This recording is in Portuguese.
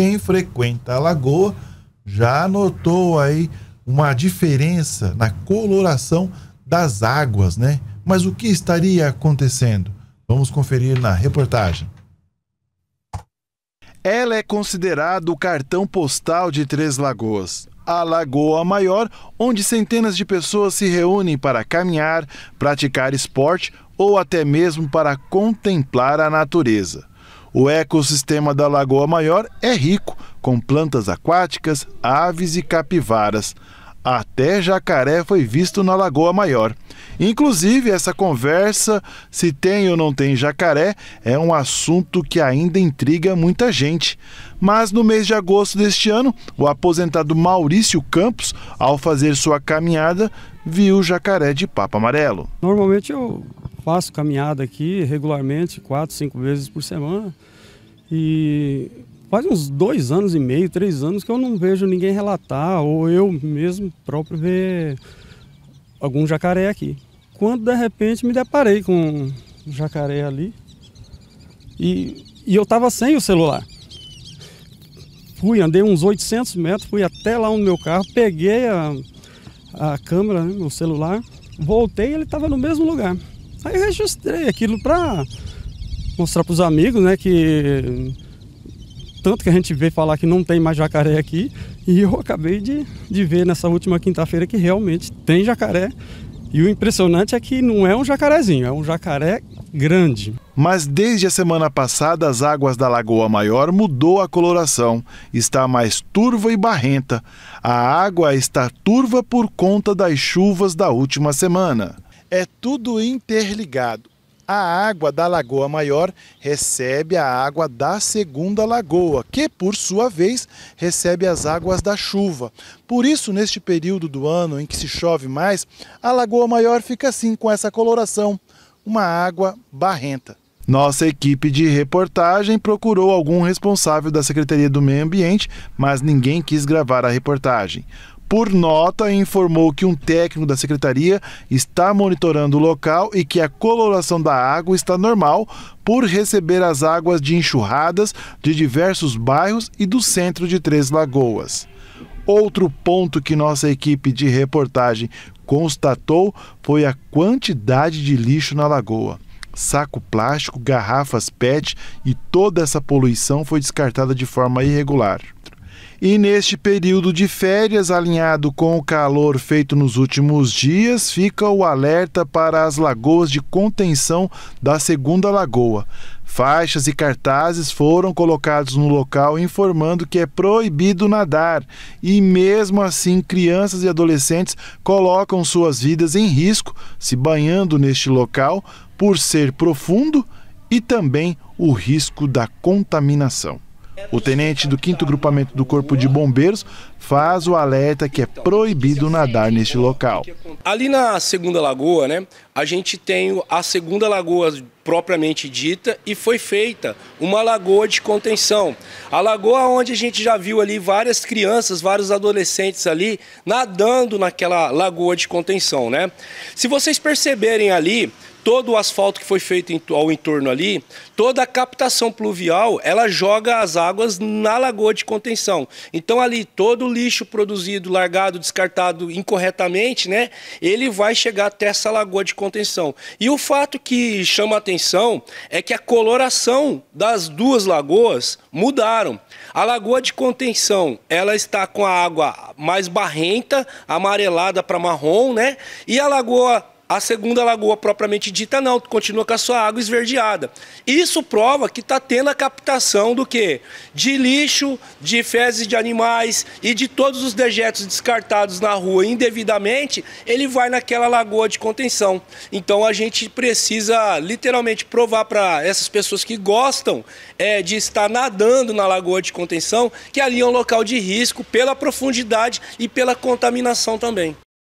Quem frequenta a lagoa já notou aí uma diferença na coloração das águas, né? Mas o que estaria acontecendo? Vamos conferir na reportagem. Ela é considerado o cartão postal de Três Lagoas a Lagoa Maior, onde centenas de pessoas se reúnem para caminhar, praticar esporte ou até mesmo para contemplar a natureza. O ecossistema da Lagoa Maior é rico, com plantas aquáticas, aves e capivaras. Até jacaré foi visto na Lagoa Maior. Inclusive, essa conversa, se tem ou não tem jacaré, é um assunto que ainda intriga muita gente. Mas no mês de agosto deste ano, o aposentado Maurício Campos, ao fazer sua caminhada, viu o jacaré de papo amarelo. Normalmente eu faço caminhada aqui regularmente, quatro, cinco vezes por semana. E faz uns dois anos e meio, três anos que eu não vejo ninguém relatar, ou eu mesmo próprio ver algum jacaré aqui. Quando de repente me deparei com um jacaré ali e, e eu estava sem o celular. Fui, andei uns 800 metros, fui até lá no meu carro, peguei a, a câmera, né, meu celular, voltei e ele estava no mesmo lugar. Aí eu registrei aquilo para mostrar para os amigos, né, que tanto que a gente vê falar que não tem mais jacaré aqui, e eu acabei de, de ver nessa última quinta-feira que realmente tem jacaré. E o impressionante é que não é um jacarezinho, é um jacaré grande. Mas desde a semana passada, as águas da Lagoa Maior mudou a coloração. Está mais turva e barrenta. A água está turva por conta das chuvas da última semana é tudo interligado. A água da Lagoa Maior recebe a água da Segunda Lagoa, que, por sua vez, recebe as águas da chuva. Por isso, neste período do ano em que se chove mais, a Lagoa Maior fica assim, com essa coloração, uma água barrenta. Nossa equipe de reportagem procurou algum responsável da Secretaria do Meio Ambiente, mas ninguém quis gravar a reportagem. Por nota, informou que um técnico da secretaria está monitorando o local e que a coloração da água está normal por receber as águas de enxurradas de diversos bairros e do centro de Três Lagoas. Outro ponto que nossa equipe de reportagem constatou foi a quantidade de lixo na lagoa. Saco plástico, garrafas PET e toda essa poluição foi descartada de forma irregular. E neste período de férias, alinhado com o calor feito nos últimos dias, fica o alerta para as lagoas de contenção da Segunda Lagoa. Faixas e cartazes foram colocados no local informando que é proibido nadar, e mesmo assim, crianças e adolescentes colocam suas vidas em risco se banhando neste local por ser profundo e também o risco da contaminação. O tenente do 5 Grupamento do Corpo de Bombeiros faz o alerta que é proibido nadar neste local. Ali na Segunda Lagoa, né, a gente tem a segunda lagoa propriamente dita e foi feita uma lagoa de contenção. A lagoa onde a gente já viu ali várias crianças, vários adolescentes ali nadando naquela lagoa de contenção, né? Se vocês perceberem ali, todo o asfalto que foi feito ao entorno ali, toda a captação pluvial, ela joga as águas na lagoa de contenção. Então ali todo o lixo produzido, largado, descartado incorretamente, né, ele vai chegar até essa lagoa de contenção contenção. E o fato que chama atenção é que a coloração das duas lagoas mudaram. A lagoa de contenção, ela está com a água mais barrenta, amarelada para marrom, né? E a lagoa a segunda lagoa propriamente dita não, continua com a sua água esverdeada. Isso prova que está tendo a captação do quê? De lixo, de fezes de animais e de todos os dejetos descartados na rua indevidamente, ele vai naquela lagoa de contenção. Então a gente precisa literalmente provar para essas pessoas que gostam é, de estar nadando na lagoa de contenção que ali é um local de risco pela profundidade e pela contaminação também.